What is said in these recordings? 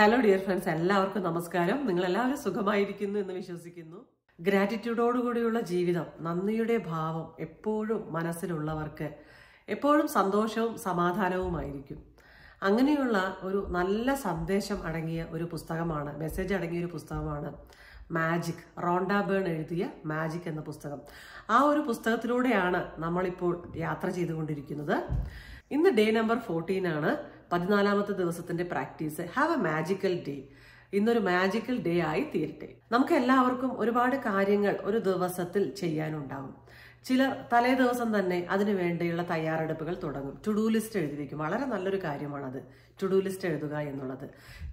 hello dear friends എല്ലാവർക്കും നമസ്കാരം നിങ്ങൾ എല്ലാവരും സുഖമായിരിക്കുന്നു എന്ന് വിശ്വസിക്കുന്നു ഗ്രാറ്റിറ്റ്യൂഡോടുകൂടിയുള്ള ജീവിതം നന്ദിയുടെ ഭാവം എപ്പോഴും മനസ്സിലുള്ളവർക്ക് എപ്പോഴും സന്തോഷവും സമാധാനവുമായിരിക്കും അങ്ങനെയുള്ള ഒരു നല്ല സന്ദേശം അടങ്ങിയ ഒരു പുസ്തകമാണ് മെസ്സേജ് അടങ്ങിയ ഒരു പുസ്തകമാണ് മാജിക് റോണ്ട ബേൺ എഴുതിയ മാജിക് എന്ന പുസ്തകം ആ ഒരു പുസ്തകത്തിലൂടെയാണ് നമ്മളിപ്പോൾ യാത്ര ചെയ്തുകൊണ്ടിരിക്കുന്നത് ഇന്ന് ഡേ നമ്പർ ഫോർട്ടീൻ ആണ് പതിനാലാമത്തെ ദിവസത്തിന്റെ practice have a magical day ഇന്നൊരു മാജിക്കൽ ഡേ ആയി തീരട്ടെ നമുക്ക് എല്ലാവർക്കും ഒരുപാട് കാര്യങ്ങൾ ഒരു ദിവസത്തിൽ ചെയ്യാനുണ്ടാവും ചിലർ തലേ ദിവസം തന്നെ അതിനു വേണ്ടിയുള്ള തയ്യാറെടുപ്പുകൾ തുടങ്ങും ടു ഡു ലിസ്റ്റ് എഴുതി വയ്ക്കും വളരെ നല്ലൊരു കാര്യമാണത് ടു ഡു ലിസ്റ്റ് എഴുതുക എന്നുള്ളത്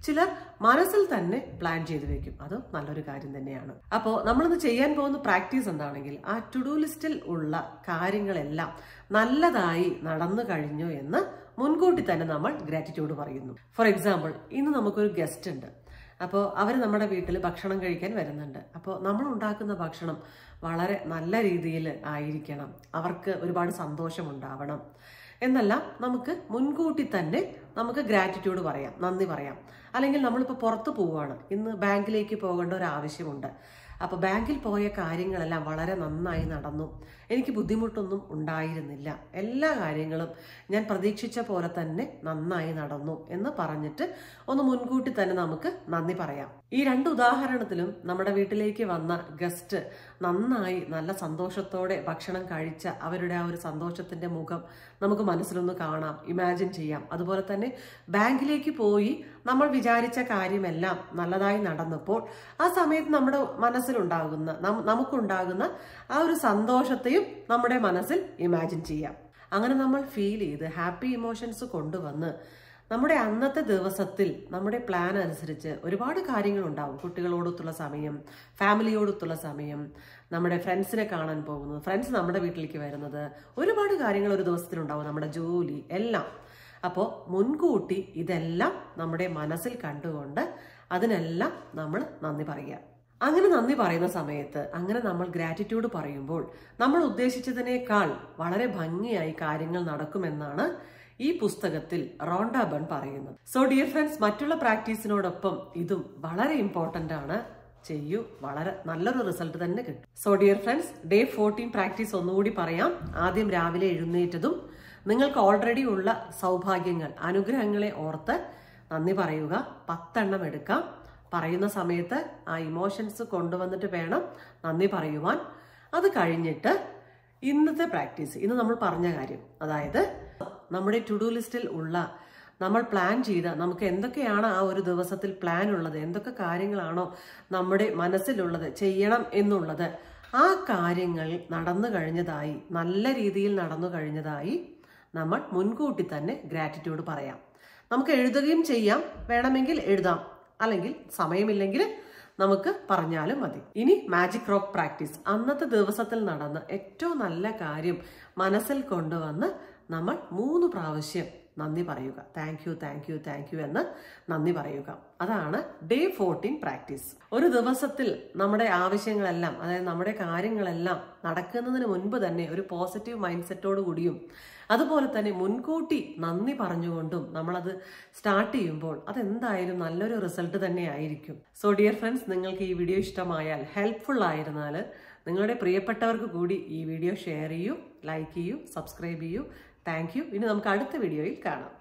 ചിലർ മനസ്സിൽ തന്നെ പ്ലാൻ ചെയ്ത് വെക്കും അതും നല്ലൊരു കാര്യം തന്നെയാണ് അപ്പോൾ നമ്മളിന്ന് ചെയ്യാൻ പോകുന്ന പ്രാക്ടീസ് എന്താണെങ്കിൽ ആ ടു ഡു ലിസ്റ്റിൽ ഉള്ള കാര്യങ്ങളെല്ലാം നല്ലതായി നടന്നു കഴിഞ്ഞു എന്ന് മുൻകൂട്ടി തന്നെ നമ്മൾ ഗ്രാറ്റിറ്റ്യൂഡ് പറയുന്നു ഫോർ എക്സാമ്പിൾ ഇന്ന് നമുക്കൊരു ഗസ്റ്റ് ഉണ്ട് അപ്പോൾ അവർ നമ്മുടെ വീട്ടിൽ ഭക്ഷണം കഴിക്കാൻ വരുന്നുണ്ട് അപ്പോൾ നമ്മൾ ഉണ്ടാക്കുന്ന ഭക്ഷണം വളരെ നല്ല രീതിയിൽ ആയിരിക്കണം അവർക്ക് ഒരുപാട് സന്തോഷമുണ്ടാവണം എന്നല്ല നമുക്ക് മുൻകൂട്ടി തന്നെ നമുക്ക് ഗ്രാറ്റിറ്റ്യൂഡ് പറയാം നന്ദി പറയാം അല്ലെങ്കിൽ നമ്മളിപ്പോൾ പുറത്ത് പോവുകയാണ് ഇന്ന് ബാങ്കിലേക്ക് പോകേണ്ട ഒരു ആവശ്യമുണ്ട് അപ്പോൾ ബാങ്കിൽ പോയ കാര്യങ്ങളെല്ലാം വളരെ നന്നായി നടന്നു എനിക്ക് ബുദ്ധിമുട്ടൊന്നും ഉണ്ടായിരുന്നില്ല എല്ലാ കാര്യങ്ങളും ഞാൻ പ്രതീക്ഷിച്ച പോലെ തന്നെ നന്നായി നടന്നു എന്ന് പറഞ്ഞിട്ട് ഒന്ന് മുൻകൂട്ടി തന്നെ നമുക്ക് നന്ദി പറയാം ഈ രണ്ട് ഉദാഹരണത്തിലും നമ്മുടെ വീട്ടിലേക്ക് വന്ന ഗസ്റ്റ് നന്നായി നല്ല സന്തോഷത്തോടെ ഭക്ഷണം കഴിച്ച അവരുടെ ആ ഒരു സന്തോഷത്തിന്റെ മുഖം നമുക്ക് മനസ്സിലൊന്ന് കാണാം ഇമാജിൻ ചെയ്യാം അതുപോലെ തന്നെ ബാങ്കിലേക്ക് പോയി നമ്മൾ വിചാരിച്ച കാര്യമെല്ലാം നല്ലതായി നടന്നപ്പോൾ ആ സമയത്ത് നമ്മുടെ മനസ്സ് മനസ്സിലുണ്ടാകുന്ന നമുക്കുണ്ടാകുന്ന ആ ഒരു സന്തോഷത്തെയും നമ്മുടെ മനസ്സിൽ ഇമാജിൻ ചെയ്യാം അങ്ങനെ നമ്മൾ ഫീൽ ചെയ്ത് ഹാപ്പി ഇമോഷൻസ് കൊണ്ടുവന്ന് നമ്മുടെ അന്നത്തെ ദിവസത്തിൽ നമ്മുടെ പ്ലാൻ അനുസരിച്ച് ഒരുപാട് കാര്യങ്ങൾ കാര്യങ്ങളുണ്ടാവും കുട്ടികളോടൊത്തുള്ള സമയം ഫാമിലിയോടൊത്തുള്ള സമയം നമ്മുടെ ഫ്രണ്ട്സിനെ കാണാൻ പോകുന്നത് ഫ്രണ്ട്സ് നമ്മുടെ വീട്ടിലേക്ക് വരുന്നത് ഒരുപാട് കാര്യങ്ങൾ ഒരു ദിവസത്തിലുണ്ടാവും നമ്മുടെ ജോലി എല്ലാം അപ്പോൾ മുൻകൂട്ടി ഇതെല്ലാം നമ്മുടെ മനസ്സിൽ കണ്ടുകൊണ്ട് അതിനെല്ലാം നമ്മൾ നന്ദി പറയുക അങ്ങനെ നന്ദി പറയുന്ന സമയത്ത് അങ്ങനെ നമ്മൾ ഗ്രാറ്റിറ്റ്യൂഡ് പറയുമ്പോൾ നമ്മൾ ഉദ്ദേശിച്ചതിനേക്കാൾ വളരെ ഭംഗിയായി കാര്യങ്ങൾ നടക്കുമെന്നാണ് ഈ പുസ്തകത്തിൽ റോണ്ട ബൺ പറയുന്നത് സോ ഡിയർ ഫ്രണ്ട്സ് മറ്റുള്ള പ്രാക്ടീസിനോടൊപ്പം ഇതും വളരെ ഇമ്പോർട്ടന്റ് ആണ് ചെയ്യൂ വളരെ നല്ലൊരു റിസൾട്ട് തന്നെ കിട്ടും so dear friends day fourteen practice ഒന്നുകൂടി പറയാം ആദ്യം രാവിലെ എഴുന്നേറ്റതും നിങ്ങൾക്ക് ഓൾറെഡി ഉള്ള സൗഭാഗ്യങ്ങൾ അനുഗ്രഹങ്ങളെ ഓർത്ത് നന്ദി പറയുക പത്തെണ്ണം എടുക്കാം പറയുന്ന സമയത്ത് ആ ഇമോഷൻസ് കൊണ്ടുവന്നിട്ട് വേണം നന്ദി പറയുവാൻ അത് കഴിഞ്ഞിട്ട് ഇന്നത്തെ പ്രാക്ടീസ് ഇന്ന് നമ്മൾ പറഞ്ഞ കാര്യം അതായത് നമ്മുടെ ടു ഡു ലിസ്റ്റിൽ ഉള്ള നമ്മൾ പ്ലാൻ ചെയ്ത നമുക്ക് എന്തൊക്കെയാണ് ആ ഒരു ദിവസത്തിൽ പ്ലാൻ ഉള്ളത് എന്തൊക്കെ കാര്യങ്ങളാണോ നമ്മുടെ മനസ്സിലുള്ളത് ചെയ്യണം എന്നുള്ളത് ആ കാര്യങ്ങൾ നടന്നു കഴിഞ്ഞതായി നല്ല രീതിയിൽ നടന്നു കഴിഞ്ഞതായി നമ്മൾ മുൻകൂട്ടി തന്നെ ഗ്രാറ്റിറ്റ്യൂഡ് പറയാം നമുക്ക് എഴുതുകയും ചെയ്യാം വേണമെങ്കിൽ എഴുതാം അല്ലെങ്കിൽ സമയമില്ലെങ്കിൽ നമുക്ക് പറഞ്ഞാലും മതി ഇനി മാജിക് റോക്ക് പ്രാക്ടീസ് അന്നത്തെ ദിവസത്തിൽ നടന്ന ഏറ്റവും നല്ല കാര്യം മനസ്സിൽ കൊണ്ടുവന്ന് നമ്മൾ മൂന്ന് പ്രാവശ്യം നന്ദി പറയുക thank you thank you thank you എന്ന് നന്ദി പറയുക അതാണ് ഡേ ഫോർട്ടീൻ പ്രാക്ടീസ് ഒരു ദിവസത്തിൽ നമ്മുടെ ആവശ്യങ്ങളെല്ലാം അതായത് നമ്മുടെ കാര്യങ്ങളെല്ലാം നടക്കുന്നതിന് മുൻപ് തന്നെ ഒരു പോസിറ്റീവ് മൈൻഡ് സെറ്റോട് കൂടിയും അതുപോലെ തന്നെ മുൻകൂട്ടി നന്ദി പറഞ്ഞുകൊണ്ടും നമ്മളത് സ്റ്റാർട്ട് ചെയ്യുമ്പോൾ അതെന്തായാലും നല്ലൊരു റിസൾട്ട് തന്നെ ആയിരിക്കും സോ ഡിയർ ഫ്രണ്ട്സ് നിങ്ങൾക്ക് ഈ വീഡിയോ ഇഷ്ടമായാൽ ഹെൽപ്ഫുൾ ആയിരുന്നാൽ നിങ്ങളുടെ പ്രിയപ്പെട്ടവർക്ക് കൂടി ഈ വീഡിയോ ഷെയർ ചെയ്യൂ ലൈക്ക് ചെയ്യൂ സബ്സ്ക്രൈബ് ചെയ്യൂ താങ്ക് യു ഇനി നമുക്ക് അടുത്ത വീഡിയോയിൽ കാണാം